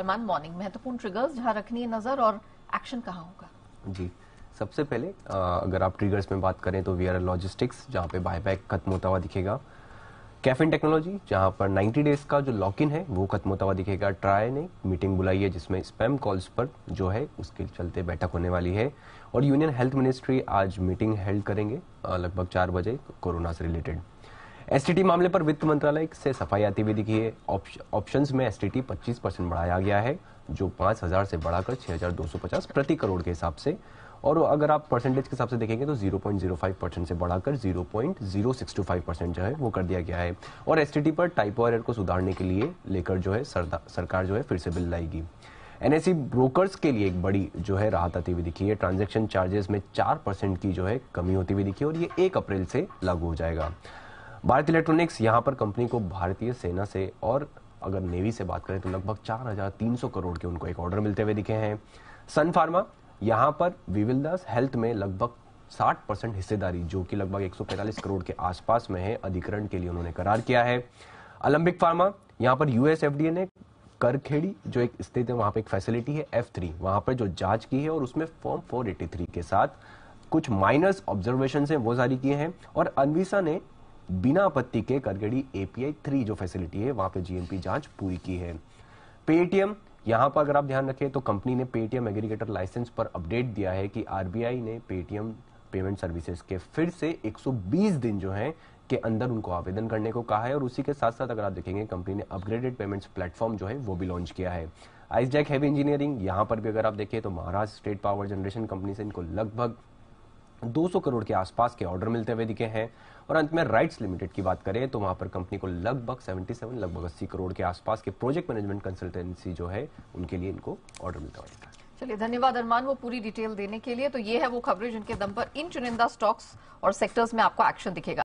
अरमान morning महत्वपूर्ण triggers जहां रखनी है नजर और एक्शन कहाँ होगा जी सबसे पहले अगर आप ट्रिगर्स में बात करें तो वी आर लॉजिस्टिक्स जहाँ पे बायबैक खत्म होता हुआ दिखेगा कैफिन टेक्नोलॉजी जहां पर 90 डेज का जो लॉक इन है वो खत्म होता हुआ दिखेगा ट्राय ने मीटिंग बुलाई है जिसमें स्पैम कॉल्स पर जो है उसके चलते बैठक होने वाली है और यूनियन हेल्थ मिनिस्ट्री आज मीटिंग हेल्ड करेंगे लगभग चार बजे कोरोना से रिलेटेड एसटीटी मामले पर वित्त मंत्रालय से सफाई आती हुई दिखी है ऑप्शन में एसटीटी 25 परसेंट बढ़ाया गया है जो 5000 से बढ़ाकर 6250 प्रति करोड़ के हिसाब से और अगर आप परसेंटेज के हिसाब से देखेंगे तो 0.05 परसेंट से बढ़ाकर 0.0625 परसेंट जो है वो कर दिया गया है और एसटीटी पर टाइप और एयर को सुधारने के लिए लेकर जो है सरकार जो है फिर से बिल लाएगी एनएससी ब्रोकर्स e के लिए एक बड़ी जो है राहत आती हुई दिखी है ट्रांजेक्शन चार्जेस में चार परसेंट की जो है कमी होती हुई दिखी है और ये एक अप्रैल से लागू हो जाएगा भारत इलेक्ट्रॉनिक्स यहाँ पर कंपनी को भारतीय सेना से और अगर नेवी से बात करें तो लगभग 4,300 करोड़ के उनको एक ऑर्डर मिलते हुए दिखे हैं सन फार्मा यहाँ पर विविलदास हेल्थ में लगभग 60 परसेंट हिस्सेदारी जो कि लगभग 145 करोड़ के आसपास में है अधिकरण के लिए उन्होंने करार किया है ओलंपिक फार्मा यहाँ पर यूएस एफडीए ने करखेड़ी जो एक स्थित है वहां पर एक फैसिलिटी है एफ थ्री वहां पर जो जांच की है और उसमें फॉर्म फोर के साथ कुछ माइनस ऑब्जर्वेशन है वो जारी किए हैं और अनविसा ने बिना आपत्ति के करगड़ी एपीआई थ्री जो फैसिलिटी है वहां पे जीएमपी जांच पूरी की है पेटीएम यहां पर अगर आप ध्यान रखें तो कंपनी ने पेटीएम एग्रीगेटर लाइसेंस पर अपडेट दिया है कि आरबीआई ने पेटीएम पेमेंट सर्विसेज के फिर से 120 दिन जो है के अंदर उनको आवेदन करने को कहा है और उसी के साथ साथ अगर आप देखेंगे कंपनी ने अपग्रेडेड पेमेंट्स प्लेटफॉर्म जो है वो भी लॉन्च किया है आइसजैक हैवी इंजीनियरिंग यहां पर भी अगर आप देखें तो Maharashtra state power generation company से इनको लगभग 200 करोड़ के आसपास के ऑर्डर मिलते हुए दिखे हैं और अंत में राइट्स लिमिटेड की बात करें तो वहां पर कंपनी को लगभग 77 लगभग 80 करोड़ के आसपास के प्रोजेक्ट मैनेजमेंट कंसल्टेंसी जो है उनके लिए इनको ऑर्डर मिलता हुआ दिखा चलिए धन्यवाद अरमान वो पूरी डिटेल देने के लिए तो ये है वो खबरें जिनके दम पर इन चुनिंदा स्टॉक्स और सेक्टर्स में आपको एक्शन दिखेगा